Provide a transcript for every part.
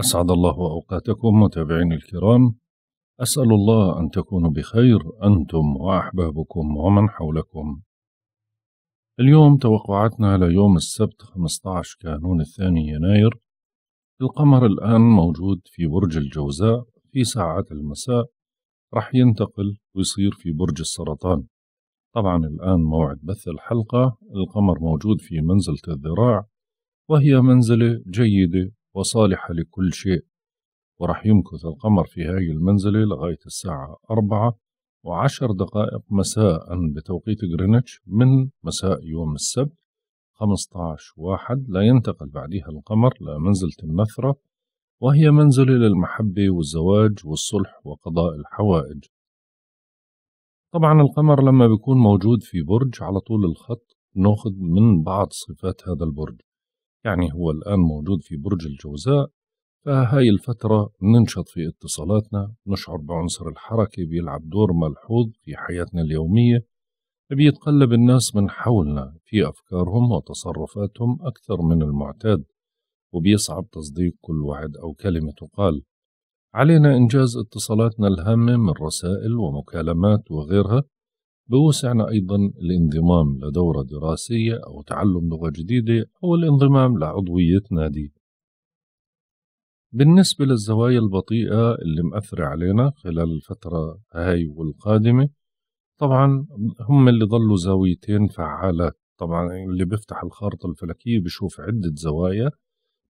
أسعد الله أوقاتكم متابعين الكرام أسأل الله أن تكونوا بخير أنتم وأحبابكم ومن حولكم اليوم توقعاتنا ليوم السبت 15 كانون الثاني يناير القمر الآن موجود في برج الجوزاء في ساعات المساء رح ينتقل ويصير في برج السرطان طبعا الآن موعد بث الحلقة القمر موجود في منزلة الذراع وهي منزلة جيدة وصالحة لكل شيء ورح يمكث القمر في هاي المنزلة لغاية الساعة أربعة وعشر دقائق مساء بتوقيت غرينتش من مساء يوم السبت 15 واحد لا ينتقل بعدها القمر لمنزلة النثرة وهي منزلة للمحبة والزواج والصلح وقضاء الحوائج طبعا القمر لما بيكون موجود في برج على طول الخط ناخذ من بعض صفات هذا البرج يعني هو الآن موجود في برج الجوزاء فهاي الفترة ننشط في اتصالاتنا نشعر بعنصر الحركة بيلعب دور ملحوظ في حياتنا اليومية بيتقلب الناس من حولنا في أفكارهم وتصرفاتهم أكثر من المعتاد وبيصعب تصديق كل وعد أو كلمة تقال علينا إنجاز اتصالاتنا الهامة من رسائل ومكالمات وغيرها بوسعنا أيضا الانضمام لدورة دراسية أو تعلم لغة جديدة أو الانضمام لعضوية نادي بالنسبة للزوايا البطيئة اللي مأثرة علينا خلال الفترة هاي والقادمة طبعا هم اللي ظلوا زاويتين فعالات طبعا اللي بيفتح الخارطة الفلكية بشوف عدة زوايا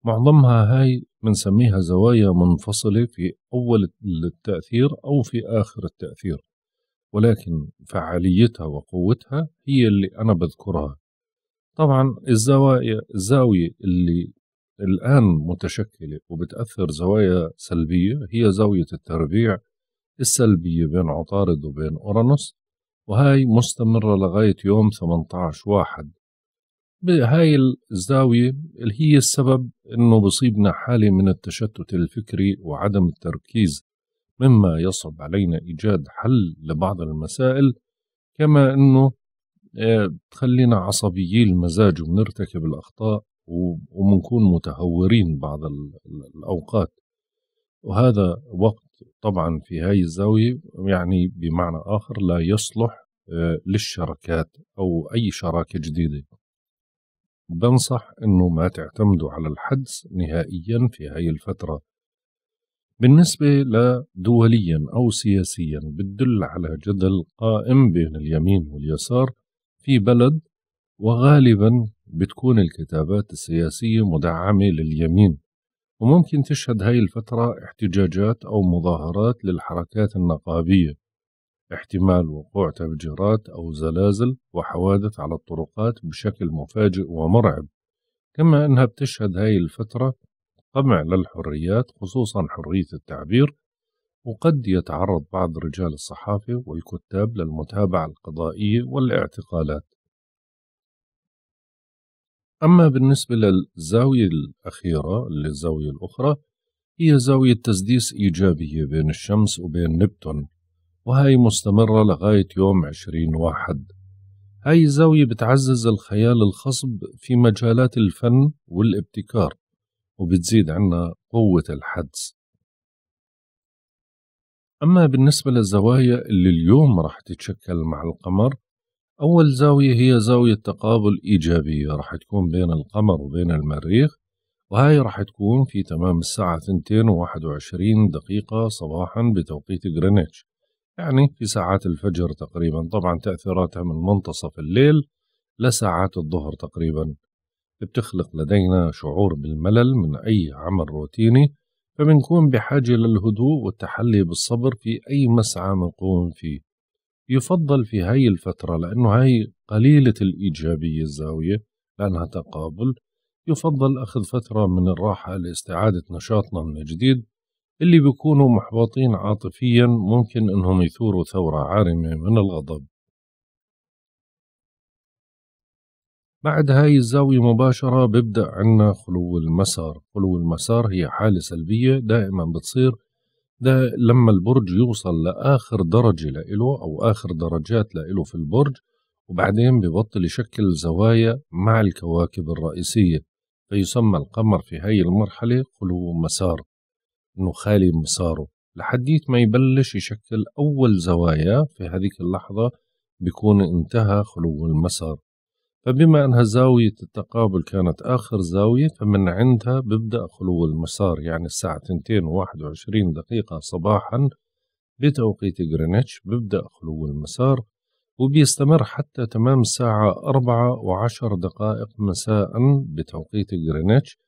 معظمها هاي بنسميها زوايا منفصلة في أول التأثير أو في آخر التأثير ولكن فعاليتها وقوتها هي اللي أنا بذكرها طبعا الزوايا الزاوية اللي الآن متشكلة وبتأثر زوايا سلبية هي زاوية التربيع السلبية بين عطارد وبين أورانوس وهاي مستمرة لغاية يوم 18 واحد بهاي الزاوية اللي هي السبب إنه بصيبنا حالة من التشتت الفكري وعدم التركيز مما يصعب علينا إيجاد حل لبعض المسائل كما أنه آه، تخلينا عصبيي المزاج ونرتكب الأخطاء ومنكون متهورين بعض الأوقات وهذا وقت طبعا في هاي الزاوية يعني بمعنى آخر لا يصلح آه، للشراكات أو أي شراكة جديدة بنصح أنه ما تعتمدوا على الحدس نهائيا في هاي الفترة بالنسبة لدوليا أو سياسيا بتدل على جدل قائم بين اليمين واليسار في بلد وغالبا بتكون الكتابات السياسية مدعمة لليمين وممكن تشهد هاي الفترة احتجاجات أو مظاهرات للحركات النقابية احتمال وقوع تفجيرات أو زلازل وحوادث على الطرقات بشكل مفاجئ ومرعب كما أنها بتشهد هاي الفترة طمع للحريات خصوصا حرية التعبير وقد يتعرض بعض رجال الصحافة والكتاب للمتابعة القضائية والاعتقالات أما بالنسبة للزاوية الأخيرة للزاوية الأخرى هي زاوية تسديس إيجابية بين الشمس وبين نبتون وهي مستمرة لغاية يوم 20 واحد هاي الزاوية بتعزز الخيال الخصب في مجالات الفن والابتكار وبتزيد عنا قوة الحدس أما بالنسبة للزوايا اللي اليوم راح تتشكل مع القمر أول زاوية هي زاوية تقابل إيجابية راح تكون بين القمر وبين المريخ وهاي راح تكون في تمام الساعة 2 21 دقيقة صباحا بتوقيت غرينتش يعني في ساعات الفجر تقريبا طبعا تأثيراتها من منتصف الليل لساعات الظهر تقريبا بتخلق لدينا شعور بالملل من أي عمل روتيني فبنكون بحاجة للهدوء والتحلي بالصبر في أي مسعى منقوم فيه يفضل في هاي الفترة لأنه هاي قليلة الإيجابية الزاوية لأنها تقابل يفضل أخذ فترة من الراحة لاستعادة نشاطنا من جديد اللي بيكونوا محبطين عاطفيا ممكن انهم يثوروا ثورة عارمة من الغضب بعد هاي الزاوية مباشرة ببدأ عنا خلو المسار خلو المسار هي حالة سلبية دائما بتصير ده لما البرج يوصل لآخر درجة لإله أو آخر درجات لإله في البرج وبعدين ببطل يشكل زوايا مع الكواكب الرئيسية فيسمى القمر في هاي المرحلة خلو مسار إنه خالي مساره لحديت ما يبلش يشكل أول زوايا في هذيك اللحظة بيكون انتهى خلو المسار فبما أنها زاوية التقابل كانت آخر زاوية فمن عندها ببدأ خلو المسار يعني الساعة 2 واحد وعشرين دقيقة صباحا بتوقيت غرينتش ببدأ خلو المسار وبيستمر حتى تمام الساعة أربعة وعشر دقائق مساء بتوقيت غرينتش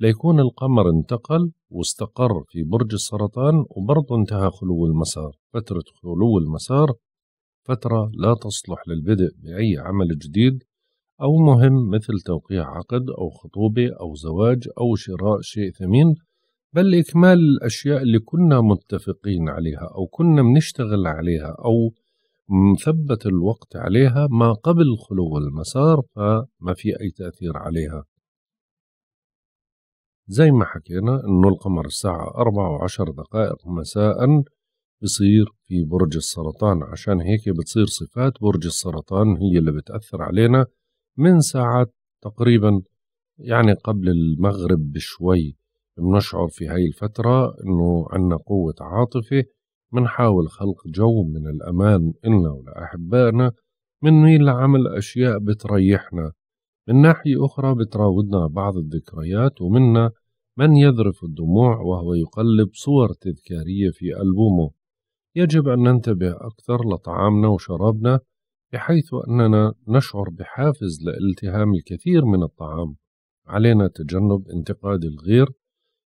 ليكون القمر انتقل واستقر في برج السرطان وبرضه انتهى خلو المسار فترة خلو المسار فترة لا تصلح للبدء بأي عمل جديد أو مهم مثل توقيع عقد أو خطوبة أو زواج أو شراء شيء ثمين بل إكمال الأشياء اللي كنا متفقين عليها أو كنا بنشتغل عليها أو مثبت الوقت عليها ما قبل خلو المسار فما في أي تأثير عليها زي ما حكينا أنه القمر الساعة 4 وعشر دقائق مساء بصير في برج السرطان عشان هيك بتصير صفات برج السرطان هي اللي بتأثر علينا من ساعات تقريبا يعني قبل المغرب بشوي بنشعر في هاي الفترة إنه عنا قوة عاطفة منحاول خلق جو من الأمان إلنا ولأحبائنا منميل لعمل أشياء بتريحنا من ناحية أخرى بتراودنا بعض الذكريات ومنا من يذرف الدموع وهو يقلب صور تذكارية في ألبومه يجب أن ننتبه أكثر لطعامنا وشرابنا بحيث أننا نشعر بحافز لالتهام الكثير من الطعام علينا تجنب انتقاد الغير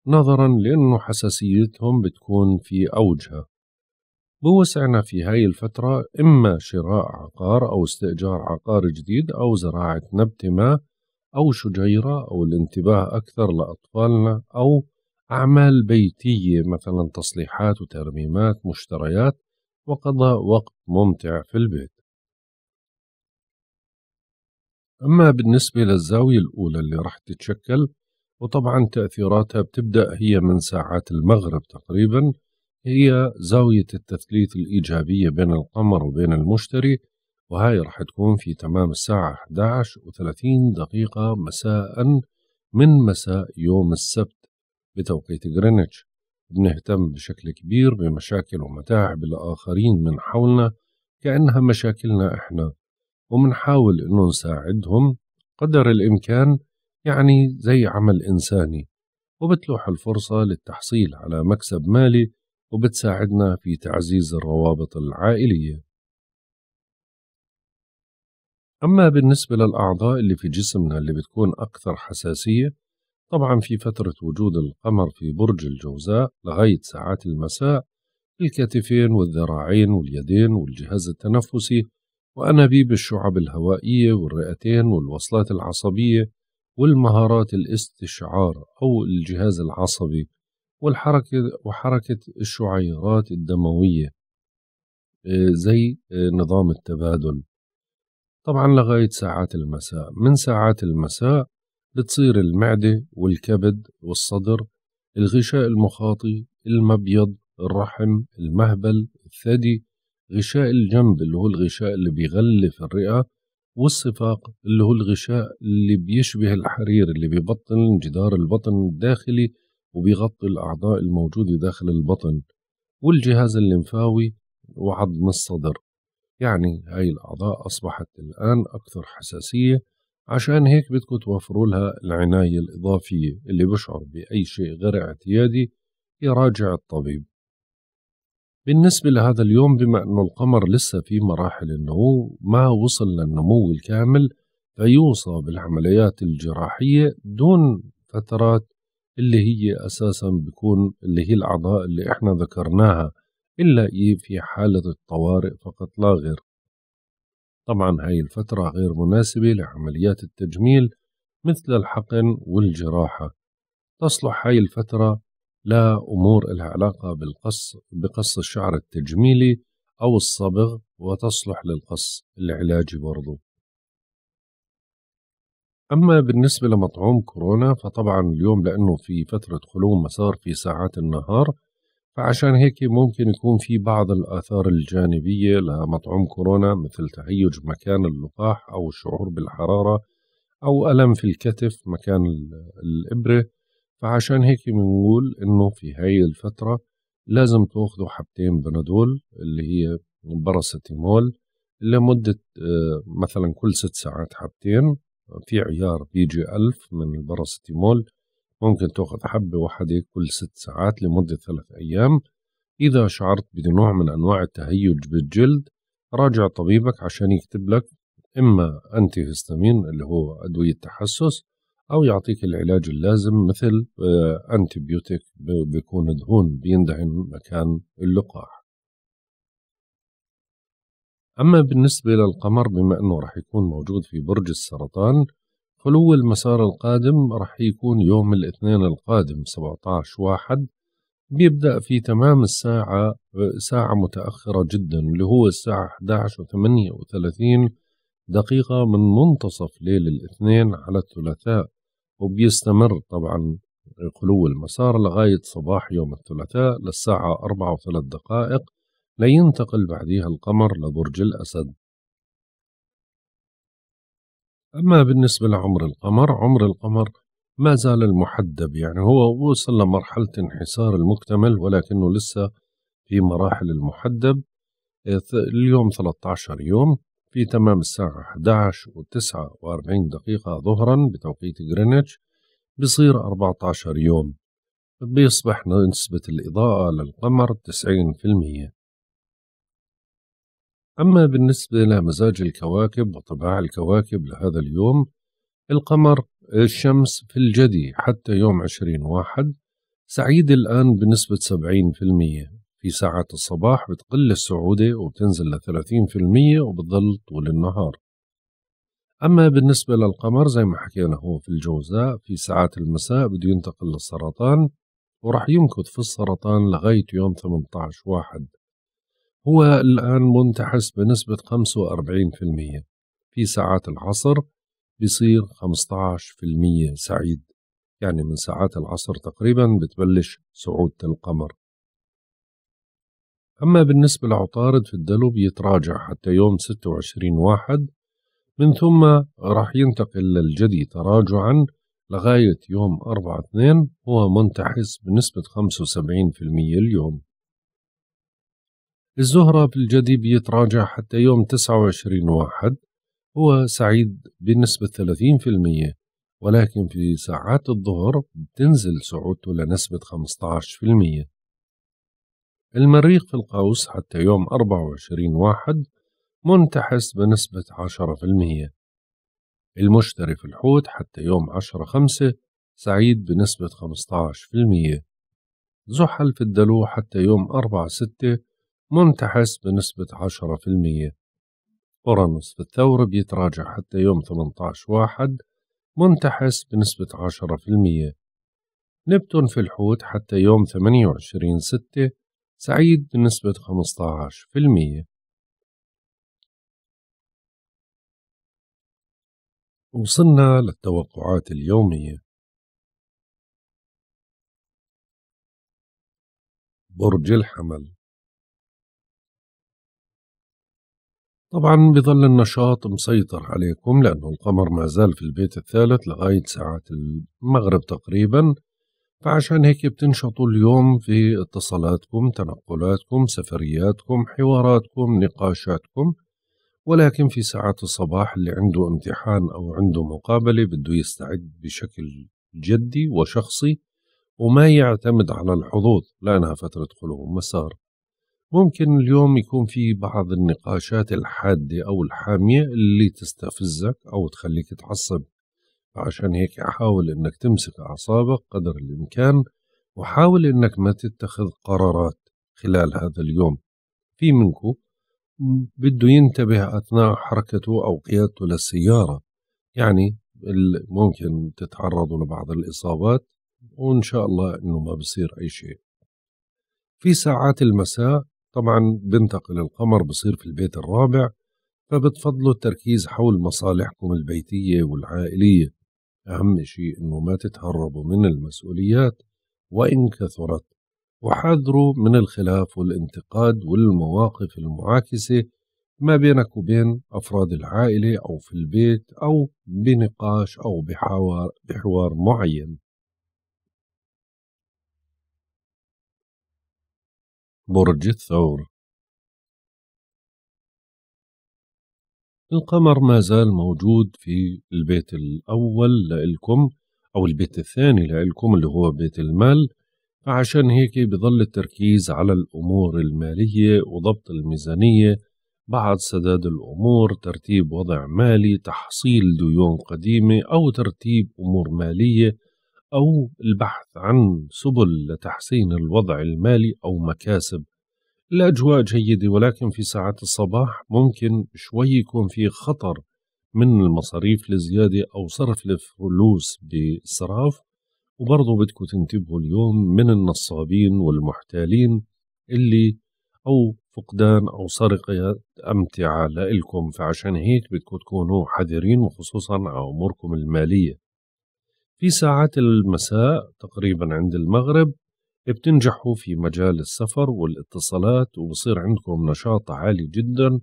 نظرا لأن حساسيتهم بتكون في أوجها بوسعنا في هاي الفترة إما شراء عقار أو استئجار عقار جديد أو زراعة نبتة ما أو شجيرة أو الانتباه أكثر لأطفالنا أو أعمال بيتية مثلا تصليحات وترميمات مشتريات وقضاء وقت ممتع في البيت أما بالنسبة للزاوية الأولى اللي راح تتشكل وطبعا تأثيراتها بتبدأ هي من ساعات المغرب تقريبا هي زاوية التثليث الإيجابية بين القمر وبين المشتري وهاي راح تكون في تمام الساعة 11 و30 دقيقة مساء من مساء يوم السبت بتوقيت غرينتش بنهتم بشكل كبير بمشاكل ومتاعب الآخرين من حولنا كأنها مشاكلنا إحنا ومنحاول أنه نساعدهم قدر الإمكان يعني زي عمل إنساني وبتلوح الفرصة للتحصيل على مكسب مالي وبتساعدنا في تعزيز الروابط العائلية أما بالنسبة للأعضاء اللي في جسمنا اللي بتكون أكثر حساسية طبعا في فترة وجود القمر في برج الجوزاء لغاية ساعات المساء الكتفين والذراعين واليدين والجهاز التنفسي وأنابيب الشعب الهوائية والرئتين والوصلات العصبية والمهارات الاستشعار أو الجهاز العصبي والحركة وحركة الشعيرات الدموية آه، زي آه، نظام التبادل طبعا لغاية ساعات المساء من ساعات المساء بتصير المعدة والكبد والصدر الغشاء المخاطي المبيض الرحم المهبل الثدي غشاء الجنب اللي هو الغشاء اللي بيغلف الرئة والصفاق اللي هو الغشاء اللي بيشبه الحرير اللي بيبطن جدار البطن الداخلي وبيغطي الأعضاء الموجودة داخل البطن والجهاز الليمفاوي وعظم الصدر يعني هاي الأعضاء أصبحت الآن أكثر حساسية عشان هيك بدكم توفروا لها العناية الإضافية اللي بشعر بأي شيء غير اعتيادي يراجع الطبيب بالنسبة لهذا اليوم بما أنه القمر لسه في مراحل النمو ما وصل للنمو الكامل فيوصى بالعمليات الجراحية دون فترات اللي هي أساسا بيكون اللي هي الأعضاء اللي إحنا ذكرناها إلا إيه في حالة الطوارئ فقط لا غير طبعا هاي الفترة غير مناسبة لعمليات التجميل مثل الحقن والجراحة تصلح هاي الفترة لا أمور لها علاقة بالقص بقص الشعر التجميلي أو الصبغ وتصلح للقص العلاجي برضو أما بالنسبة لمطعوم كورونا فطبعا اليوم لأنه في فترة خلو مسار في ساعات النهار فعشان هيك ممكن يكون في بعض الآثار الجانبية لمطعوم كورونا مثل تهيج مكان اللقاح أو الشعور بالحرارة أو ألم في الكتف مكان الإبرة فعشان هيك بنقول انه في هاي الفترة لازم تاخذوا حبتين بنادول اللي هي باراسيتامول لمدة آه، مثلا كل ست ساعات حبتين في عيار بي جي ألف من الباراسيتامول ممكن تاخذ حبة واحدة كل ست ساعات لمدة ثلاث أيام إذا شعرت بنوع من أنواع التهيج بالجلد راجع طبيبك عشان يكتب لك إما أنتي هستامين اللي هو أدوية تحسس أو يعطيك العلاج اللازم مثل أنتبيوتيك آه، بيكون دهون بيندهن مكان اللقاح أما بالنسبة للقمر بما أنه رح يكون موجود في برج السرطان خلو المسار القادم رح يكون يوم الاثنين القادم 17 واحد بيبدأ في تمام الساعة آه، ساعة متأخرة جدا اللي هو الساعة 11:38 دقيقة من منتصف ليل الاثنين على الثلاثاء وبيستمر طبعا خلو المسار لغاية صباح يوم الثلاثاء للساعة أربعة وثلاث دقائق لينتقل بعديها القمر لبرج الأسد أما بالنسبة لعمر القمر عمر القمر ما زال المحدب يعني هو وصل لمرحلة انحسار المكتمل ولكنه لسه في مراحل المحدب اليوم 13 يوم في تمام الساعة 11 و 49 دقيقة ظهرا بتوقيت غرينتش بصير 14 يوم بيصبح نسبة الإضاءة للقمر 90% أما بالنسبة لمزاج الكواكب وطباع الكواكب لهذا اليوم القمر الشمس في الجدي حتى يوم 20 واحد سعيد الآن بنسبة 70% في ساعات الصباح بتقل السعودة وبتنزل لثلاثين في المية وبتضل طول النهار أما بالنسبة للقمر زي ما حكينا هو في الجوزاء في ساعات المساء بده ينتقل للسرطان ورح يمكث في السرطان لغاية يوم 18 واحد هو الآن منتحس بنسبة 45% في ساعات العصر بيصير 15% سعيد يعني من ساعات العصر تقريبا بتبلش صعودة القمر أما بالنسبة لعطارد في الدلو بيتراجع حتى يوم 26 واحد من ثم راح ينتقل للجدي تراجعا لغاية يوم 4 2 هو منتحس بنسبة 75% اليوم الزهرة في الجدي بيتراجع حتى يوم 29 واحد هو سعيد بنسبة 30% ولكن في ساعات الظهر بتنزل صعودته لنسبة 15% المريخ في القوس حتى يوم 24 واحد منتحس بنسبة 10% المشتري في الحوت حتى يوم 10 خمسة سعيد بنسبة 15% زحل في الدلو حتى يوم 4 ستة منتحس بنسبة 10% أورانوس في الثور بيتراجع حتى يوم 18 واحد منتحس بنسبة 10% نبتون في الحوت حتى يوم 28 ستة سعيد بنسبة 15% وصلنا للتوقعات اليومية برج الحمل طبعا بظل النشاط مسيطر عليكم لأنه القمر ما زال في البيت الثالث لغاية ساعات المغرب تقريبا فعشان هيك بتنشطوا اليوم في اتصالاتكم تنقلاتكم سفرياتكم حواراتكم نقاشاتكم ولكن في ساعات الصباح اللي عنده امتحان أو عنده مقابلة بده يستعد بشكل جدي وشخصي وما يعتمد على الحظوظ لأنها فترة خلو مسار ممكن اليوم يكون في بعض النقاشات الحادة أو الحامية اللي تستفزك أو تخليك تعصب عشان هيك حاول انك تمسك اعصابك قدر الامكان وحاول انك ما تتخذ قرارات خلال هذا اليوم في منكم بده ينتبه اثناء حركته او قيادته للسياره يعني ممكن تتعرضوا لبعض الاصابات وان شاء الله انه ما بصير اي شيء في ساعات المساء طبعا بنتقل القمر بصير في البيت الرابع فبتفضلوا التركيز حول مصالحكم البيتية والعائلية أهم شيء أنه ما تتهربوا من المسؤوليات وإن كثرت وحذروا من الخلاف والانتقاد والمواقف المعاكسة ما بينك وبين أفراد العائلة أو في البيت أو بنقاش أو بحوار, بحوار معين برج الثور القمر ما زال موجود في البيت الأول لإلكم أو البيت الثاني لإلكم اللي هو بيت المال فعشان هيك بظل التركيز على الأمور المالية وضبط الميزانية بعد سداد الأمور ترتيب وضع مالي تحصيل ديون قديمة أو ترتيب أمور مالية أو البحث عن سبل لتحسين الوضع المالي أو مكاسب الأجواء جيدة ولكن في ساعات الصباح ممكن شوي يكون في خطر من المصاريف الزيادة أو صرف الفلوس بصراف وبرضه بدكم تنتبهوا اليوم من النصابين والمحتالين اللي أو فقدان أو سرقة أمتعة لإلكم فعشان هيك بدكم تكونوا حذرين وخصوصا على أموركم المالية في ساعات المساء تقريبا عند المغرب بتنجحوا في مجال السفر والاتصالات وبصير عندكم نشاط عالي جدا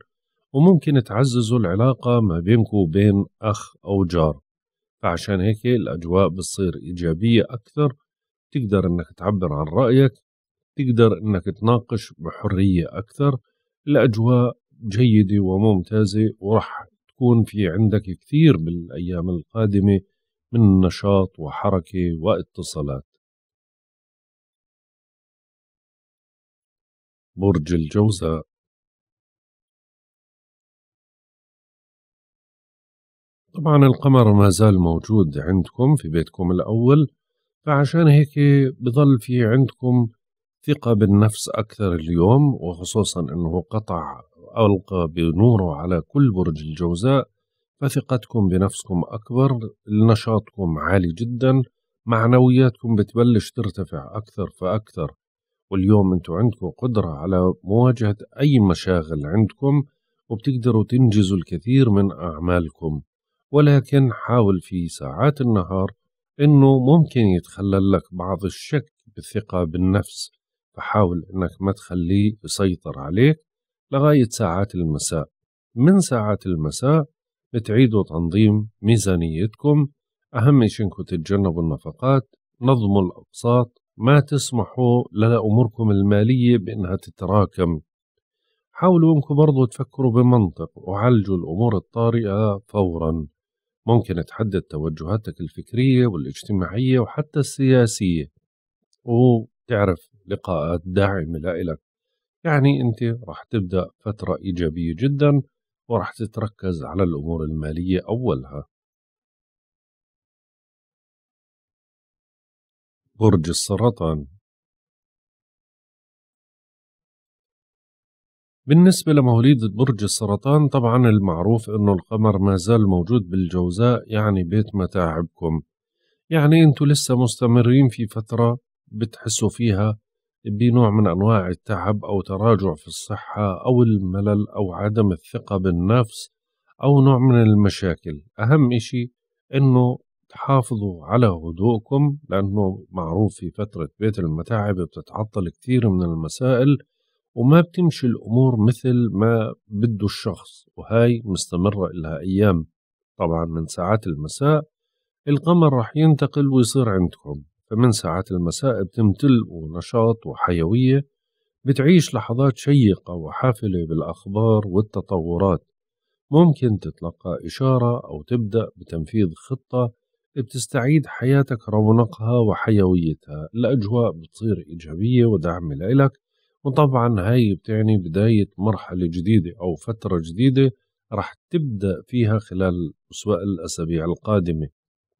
وممكن تعززوا العلاقة ما بينكم وبين أخ أو جار فعشان هيك الأجواء بتصير إيجابية أكثر تقدر أنك تعبر عن رأيك تقدر أنك تناقش بحرية أكثر الأجواء جيدة وممتازة ورح تكون في عندك كثير بالأيام القادمة من نشاط وحركة واتصالات برج الجوزاء طبعا القمر ما زال موجود عندكم في بيتكم الأول فعشان هيك بظل في عندكم ثقة بالنفس أكثر اليوم وخصوصا أنه قطع ألقى بنوره على كل برج الجوزاء فثقتكم بنفسكم أكبر نشاطكم عالي جدا معنوياتكم بتبلش ترتفع أكثر فأكثر واليوم انتم عندكم قدرة على مواجهة أي مشاغل عندكم وبتقدروا تنجزوا الكثير من أعمالكم ولكن حاول في ساعات النهار أنه ممكن يتخلل لك بعض الشك بالثقة بالنفس فحاول أنك ما تخليه يسيطر عليك لغاية ساعات المساء من ساعات المساء بتعيدوا تنظيم ميزانيتكم أهم شيء أنكم تتجنبوا النفقات نظموا الأقساط ما تسمحوا لأموركم المالية بأنها تتراكم حاولوا أنكم برضو تفكروا بمنطق وعالجوا الأمور الطارئة فورا ممكن تحدد توجهاتك الفكرية والاجتماعية وحتى السياسية وتعرف لقاءات داعمة لإلك يعني أنت راح تبدأ فترة إيجابية جدا وراح تتركز على الأمور المالية أولها برج السرطان بالنسبة لمواليد برج السرطان طبعا المعروف انه القمر ما زال موجود بالجوزاء يعني بيت متاعبكم يعني انتوا لسه مستمرين في فترة بتحسوا فيها بنوع من انواع التعب او تراجع في الصحة او الملل او عدم الثقة بالنفس او نوع من المشاكل اهم اشي انه تحافظوا على هدوءكم لأنه معروف في فترة بيت المتاعب بتتعطل كتير من المسائل وما بتمشي الأمور مثل ما بده الشخص وهاي مستمرة إلها أيام طبعا من ساعات المساء القمر رح ينتقل ويصير عندكم فمن ساعات المساء بتمتلئوا نشاط وحيوية بتعيش لحظات شيقة وحافلة بالأخبار والتطورات ممكن تتلقى إشارة أو تبدأ بتنفيذ خطة بتستعيد حياتك رونقها وحيويتها الأجواء بتصير إيجابية وداعمة لإلك وطبعا هاي بتعني بداية مرحلة جديدة أو فترة جديدة رح تبدأ فيها خلال الأسابيع القادمة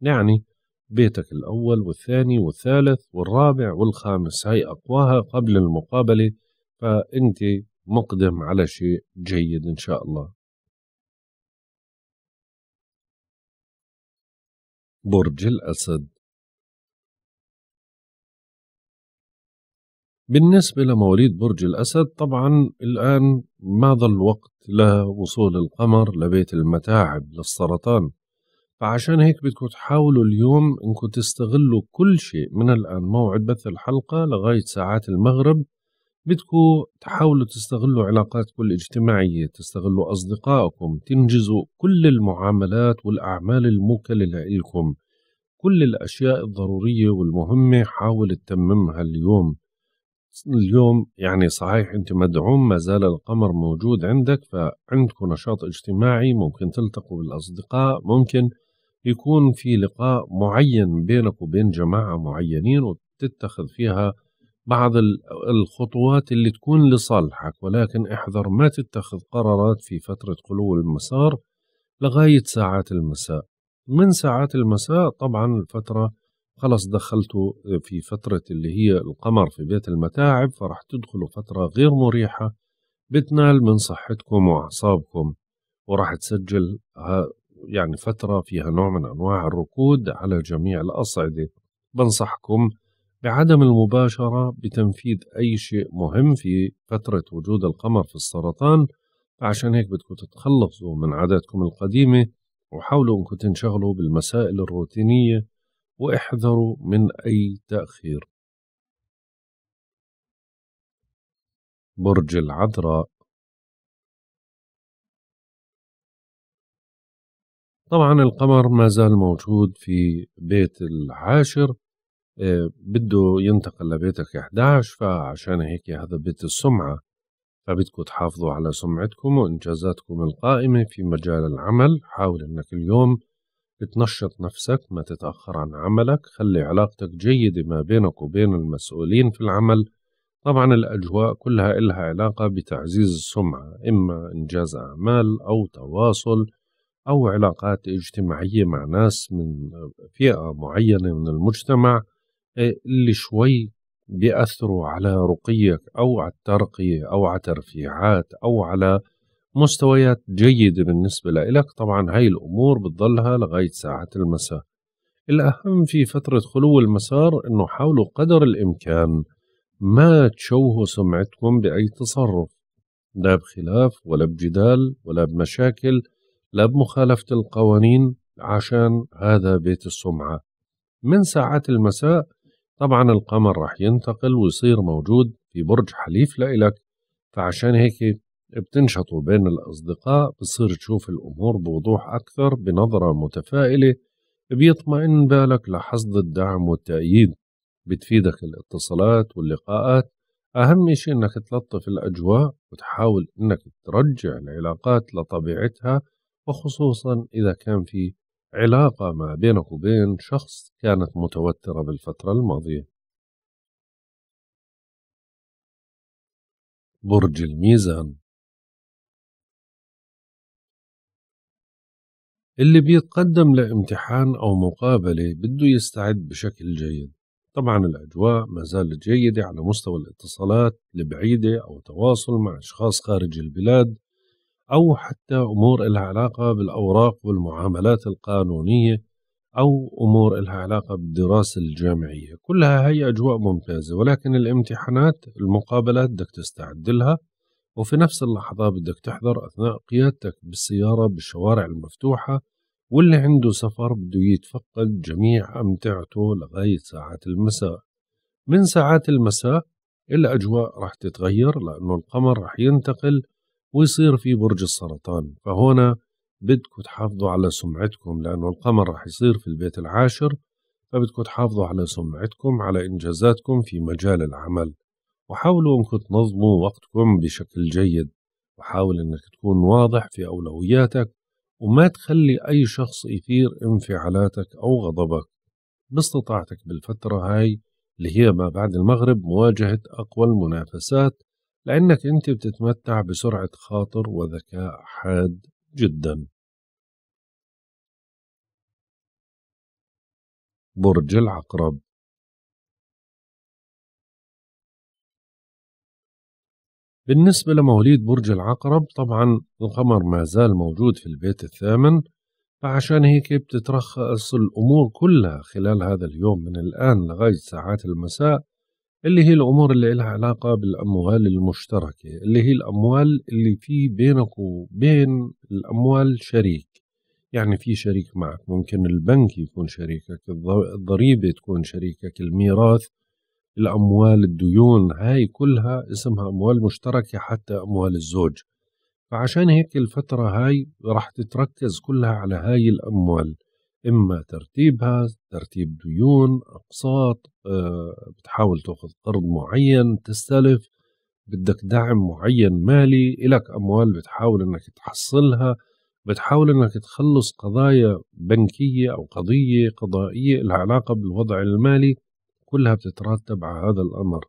يعني بيتك الأول والثاني والثالث والرابع والخامس هاي أقواها قبل المقابلة فأنت مقدم على شيء جيد إن شاء الله برج الأسد بالنسبة لمواليد برج الأسد طبعا الآن ما ظل وقت لوصول القمر لبيت المتاعب للسرطان فعشان هيك بدكم تحاولوا اليوم انكم تستغلوا كل شيء من الآن موعد بث الحلقة لغاية ساعات المغرب بدكم تحاولوا تستغلوا علاقاتكم الاجتماعية تستغلوا أصدقائكم تنجزوا كل المعاملات والأعمال الموكلة لإلكم كل الأشياء الضرورية والمهمة حاول تتممها اليوم اليوم يعني صحيح أنت مدعوم ما زال القمر موجود عندك فعندكم نشاط اجتماعي ممكن تلتقوا بالأصدقاء ممكن يكون في لقاء معين بينك وبين جماعة معينين وتتخذ فيها بعض الخطوات اللي تكون لصالحك ولكن احذر ما تتخذ قرارات في فترة قلو المسار لغاية ساعات المساء من ساعات المساء طبعا الفترة خلص دخلتوا في فترة اللي هي القمر في بيت المتاعب فرح تدخلوا فترة غير مريحة بتنال من صحتكم وأعصابكم وراح تسجل يعني فترة فيها نوع من أنواع الركود على جميع الأصعدة بنصحكم بعدم المباشرة بتنفيذ أي شيء مهم في فترة وجود القمر في السرطان عشان هيك بدكم تتخلصوا من عاداتكم القديمة وحاولوا أنكم تنشغلوا بالمسائل الروتينية واحذروا من أي تأخير برج العذراء طبعا القمر ما زال موجود في بيت العاشر آه، بده ينتقل لبيتك 11 فعشان هيك هذا بيت السمعة فبدكم تحافظوا على سمعتكم وإنجازاتكم القائمة في مجال العمل حاول أنك اليوم تنشط نفسك ما تتأخر عن عملك خلي علاقتك جيدة ما بينك وبين المسؤولين في العمل طبعا الأجواء كلها إلها علاقة بتعزيز السمعة إما إنجاز أعمال أو تواصل أو علاقات اجتماعية مع ناس من فئة معينة من المجتمع اللي شوي بيأثروا على رقيك أو على الترقية أو على ترفيعات أو على مستويات جيدة بالنسبة لإلك طبعا هاي الأمور بتضلها لغاية ساعة المساء الأهم في فترة خلو المسار أنه حاولوا قدر الإمكان ما تشوهوا سمعتكم بأي تصرف لا بخلاف ولا بجدال ولا بمشاكل لا بمخالفة القوانين عشان هذا بيت السمعة من ساعات المساء طبعا القمر راح ينتقل ويصير موجود في برج حليف لإلك فعشان هيك بتنشطوا بين الأصدقاء بتصير تشوف الأمور بوضوح أكثر بنظرة متفائلة بيطمئن بالك لحصد الدعم والتأييد بتفيدك الاتصالات واللقاءات أهم شيء إنك تلطف الأجواء وتحاول إنك ترجع العلاقات لطبيعتها وخصوصا إذا كان في علاقة ما بينك وبين شخص كانت متوترة بالفترة الماضية برج الميزان اللي بيتقدم لامتحان أو مقابلة بده يستعد بشكل جيد طبعا الأجواء ما زالت جيدة على مستوى الاتصالات البعيدة أو تواصل مع أشخاص خارج البلاد أو حتى أمور إلها علاقة بالأوراق والمعاملات القانونية أو أمور إلها علاقة بالدراسة الجامعية كلها هي أجواء ممتازة ولكن الامتحانات المقابلات بدك تستعد لها وفي نفس اللحظة بدك تحضر أثناء قيادتك بالسيارة بالشوارع المفتوحة واللي عنده سفر بده يتفقد جميع أمتعته لغاية ساعات المساء من ساعات المساء الأجواء راح تتغير لأنه القمر راح ينتقل ويصير في برج السرطان فهنا بدكم تحافظوا على سمعتكم لأنه القمر رح يصير في البيت العاشر فبدكم تحافظوا على سمعتكم على إنجازاتكم في مجال العمل وحاولوا أنكم تنظموا وقتكم بشكل جيد وحاول أنك تكون واضح في أولوياتك وما تخلي أي شخص يثير انفعالاتك أو غضبك باستطاعتك بالفترة هاي اللي هي ما بعد المغرب مواجهة أقوى المنافسات لأنك أنت بتتمتع بسرعة خاطر وذكاء حاد جدا برج العقرب بالنسبة لمواليد برج العقرب طبعا القمر ما زال موجود في البيت الثامن فعشان هيك بتترخص الأمور كلها خلال هذا اليوم من الآن لغاية ساعات المساء اللي هي الأمور اللي لها علاقة بالأموال المشتركة اللي هي الأموال اللي في بينك وبين الأموال شريك يعني في شريك معك ممكن البنك يكون شريكك الضريبة تكون شريكك الميراث الأموال الديون هاي كلها اسمها أموال مشتركة حتى أموال الزوج فعشان هيك الفترة هاي راح تتركز كلها على هاي الأموال إما ترتيبها ترتيب ديون أقساط آه، بتحاول تأخذ قرض معين تستلف بدك دعم معين مالي إلك أموال بتحاول أنك تحصلها بتحاول أنك تخلص قضايا بنكية أو قضية قضائية لها علاقة بالوضع المالي كلها بتترتب على هذا الأمر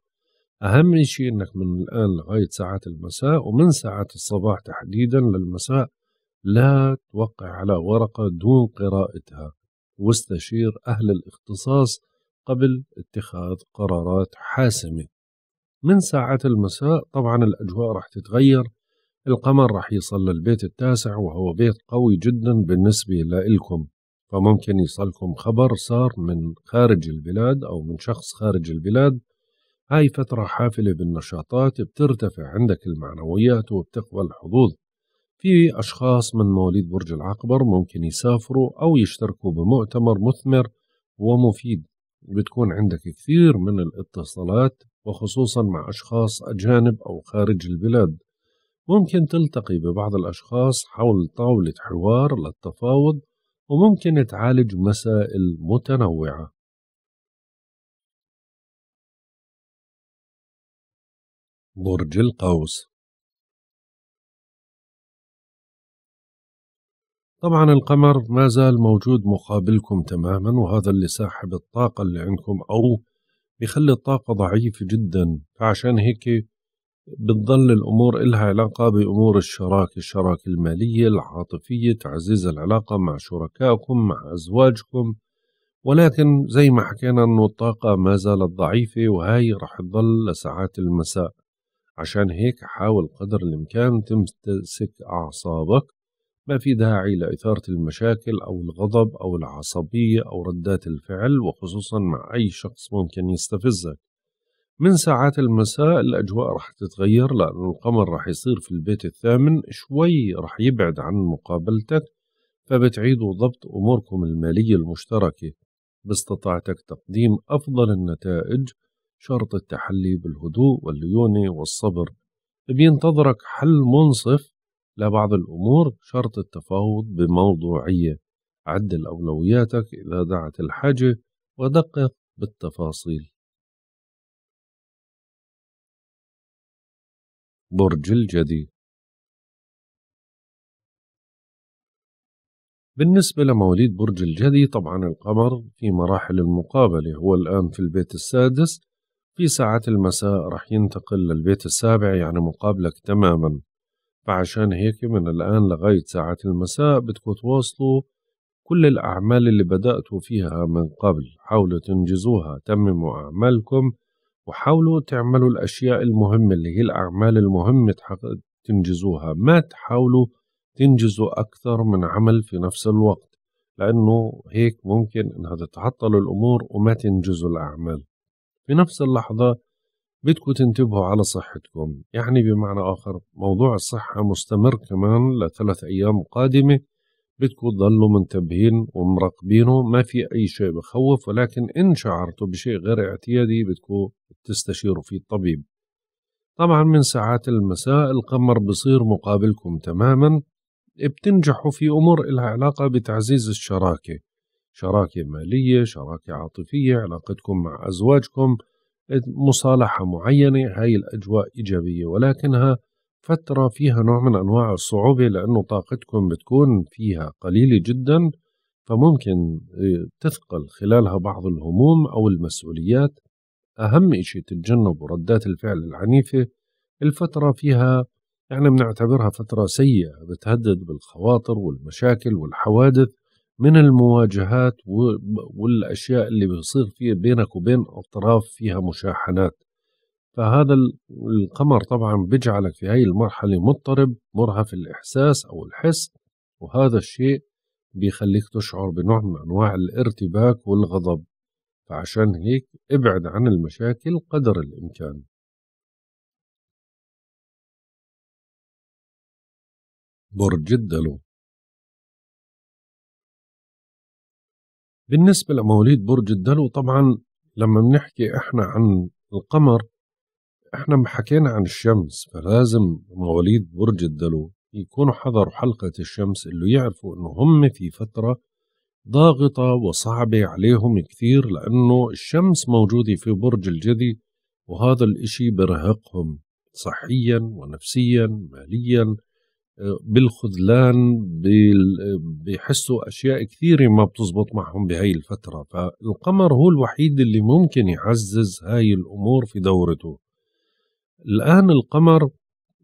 أهم شيء أنك من الآن لغاية ساعات المساء ومن ساعات الصباح تحديدا للمساء لا توقع على ورقة دون قراءتها واستشير أهل الاختصاص قبل اتخاذ قرارات حاسمة من ساعات المساء طبعا الأجواء راح تتغير القمر راح يصل للبيت التاسع وهو بيت قوي جدا بالنسبة لإلكم فممكن يصلكم خبر صار من خارج البلاد أو من شخص خارج البلاد هاي فترة حافلة بالنشاطات بترتفع عندك المعنويات وبتقبل حظوظ في أشخاص من مواليد برج العقبر ممكن يسافروا أو يشتركوا بمؤتمر مثمر ومفيد بتكون عندك كثير من الاتصالات وخصوصا مع أشخاص أجانب أو خارج البلاد ممكن تلتقي ببعض الأشخاص حول طاولة حوار للتفاوض وممكن تعالج مسائل متنوعة برج القوس طبعا القمر ما زال موجود مقابلكم تماما وهذا اللي ساحب الطاقة اللي عندكم أو بيخلي الطاقة ضعيفة جدا فعشان هيك بتضل الأمور إلها علاقة بأمور الشراكة الشراكة المالية العاطفية تعزيز العلاقة مع شركائكم مع أزواجكم ولكن زي ما حكينا أنه الطاقة ما زالت ضعيفة وهاي رح تضل لساعات المساء عشان هيك حاول قدر الإمكان تمسك أعصابك ما في داعي لإثارة المشاكل أو الغضب أو العصبية أو ردات الفعل وخصوصا مع أي شخص ممكن يستفزك من ساعات المساء الأجواء رح تتغير لأن القمر رح يصير في البيت الثامن شوي رح يبعد عن مقابلتك فبتعيدوا ضبط أموركم المالية المشتركة باستطاعتك تقديم أفضل النتائج شرط التحلي بالهدوء والليونة والصبر بينتظرك حل منصف لبعض الأمور شرط التفاوض بموضوعية عدل أولوياتك إذا دعت الحاجة ودقق بالتفاصيل برج الجدي بالنسبة لمواليد برج الجدي طبعا القمر في مراحل المقابلة هو الآن في البيت السادس في ساعات المساء رح ينتقل للبيت السابع يعني مقابلك تماما فعشان هيك من الآن لغاية ساعة المساء بدكم تواصلوا كل الأعمال اللي بدأتوا فيها من قبل حاولوا تنجزوها تمموا أعمالكم وحاولوا تعملوا الأشياء المهمة اللي هي الأعمال المهمة تنجزوها ما تحاولوا تنجزوا أكثر من عمل في نفس الوقت لأنه هيك ممكن أنها تتعطل الأمور وما تنجزوا الأعمال في نفس اللحظة بدكم تنتبهوا على صحتكم يعني بمعنى آخر موضوع الصحة مستمر كمان لثلاث أيام قادمة بدكم تضلوا منتبهين ومراقبينه ما في أي شيء بخوف ولكن إن شعرتوا بشيء غير اعتيادي بدكم تستشيروا فيه الطبيب طبعا من ساعات المساء القمر بصير مقابلكم تماما بتنجحوا في أمور إلها علاقة بتعزيز الشراكة شراكة مالية شراكة عاطفية علاقتكم مع أزواجكم مصالحة معينة هاي الأجواء إيجابية ولكنها فترة فيها نوع من أنواع الصعوبة لأنه طاقتكم بتكون فيها قليلة جدا فممكن آه، تثقل خلالها بعض الهموم أو المسؤوليات أهم إشي تتجنبوا ردات الفعل العنيفة الفترة فيها يعني بنعتبرها فترة سيئة بتهدد بالخواطر والمشاكل والحوادث من المواجهات والاشياء اللي بيصير فيها بينك وبين اطراف فيها مشاحنات فهذا القمر طبعا بيجعلك في هاي المرحله مضطرب مرهف الاحساس او الحس وهذا الشيء بيخليك تشعر بنوع من انواع الارتباك والغضب فعشان هيك ابعد عن المشاكل قدر الامكان برج الدلو بالنسبة لمواليد برج الدلو طبعا لما بنحكي احنا عن القمر احنا حكينا عن الشمس فلازم مواليد برج الدلو يكونوا حضروا حلقة الشمس اللي يعرفوا انه هم في فترة ضاغطة وصعبة عليهم كثير لأنه الشمس موجودة في برج الجدي وهذا الإشي برهقهم صحيا ونفسيا ماليا بالخذلان بيحسوا اشياء كثيره ما بتزبط معهم بهي الفتره فالقمر هو الوحيد اللي ممكن يعزز هاي الامور في دورته الان القمر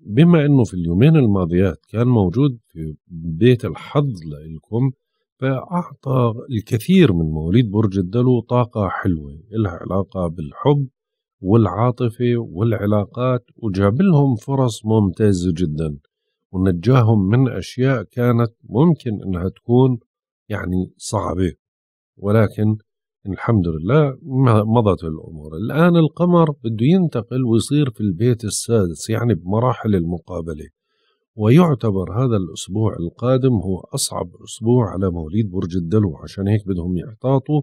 بما انه في اليومين الماضيات كان موجود في بيت الحظ لإلكم فأعطى الكثير من مواليد برج الدلو طاقة حلوة لها علاقة بالحب والعاطفة والعلاقات وجاب لهم فرص ممتازة جدا ونجاهم من أشياء كانت ممكن أنها تكون يعني صعبة ولكن الحمد لله مضت الأمور الآن القمر بده ينتقل ويصير في البيت السادس يعني بمراحل المقابلة ويعتبر هذا الأسبوع القادم هو أصعب أسبوع على مواليد برج الدلو عشان هيك بدهم يحتاطوا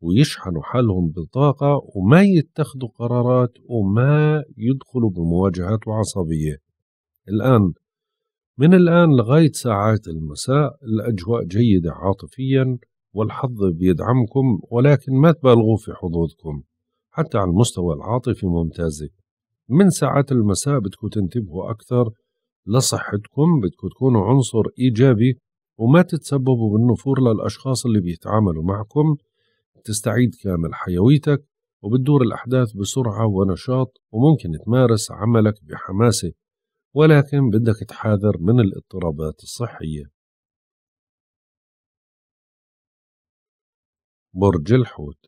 ويشحنوا حالهم بطاقة وما يتخذوا قرارات وما يدخلوا بمواجهات وعصبية الآن من الآن لغاية ساعات المساء الأجواء جيدة عاطفيا والحظ بيدعمكم ولكن ما تبالغوا في حظوظكم حتى على المستوى العاطفي ممتازة من ساعات المساء بدكم تنتبهوا أكثر لصحتكم بدكم تكونوا عنصر إيجابي وما تتسببوا بالنفور للأشخاص اللي بيتعاملوا معكم تستعيد كامل حيويتك وبتدور الأحداث بسرعة ونشاط وممكن تمارس عملك بحماسة ولكن بدك تحاذر من الاضطرابات الصحية برج الحوت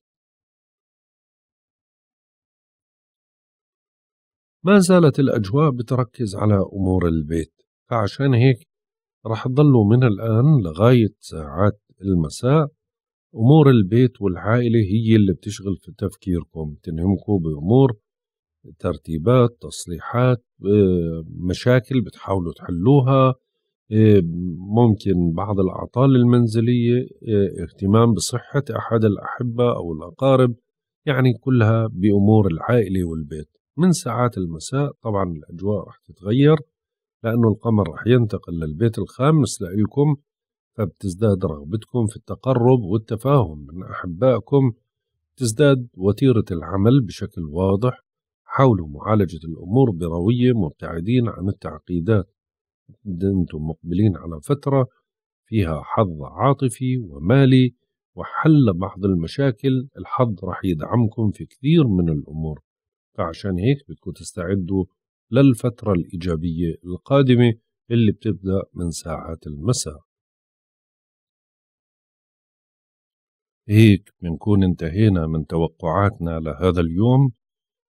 ما زالت الأجواء بتركز على أمور البيت فعشان هيك رح تضلوا من الآن لغاية ساعات المساء أمور البيت والعائلة هي اللي بتشغل في تفكيركم تنهمكم بأمور ترتيبات تصليحات آه، مشاكل بتحاولوا تحلوها آه، ممكن بعض الأعطال المنزلية آه، اهتمام بصحة أحد الأحبة أو الأقارب يعني كلها بأمور العائلة والبيت من ساعات المساء طبعا الأجواء رح تتغير لأنه القمر رح ينتقل للبيت الخامس لإلكم فبتزداد رغبتكم في التقرب والتفاهم من أحبائكم تزداد وتيرة العمل بشكل واضح حاولوا معالجة الأمور بروية مبتعدين عن التعقيدات أنتم مقبلين على فترة فيها حظ عاطفي ومالي وحل بعض المشاكل الحظ رح يدعمكم في كثير من الأمور فعشان هيك بدكم تستعدوا للفترة الإيجابية القادمة اللي بتبدأ من ساعات المساء هيك بنكون انتهينا من توقعاتنا لهذا اليوم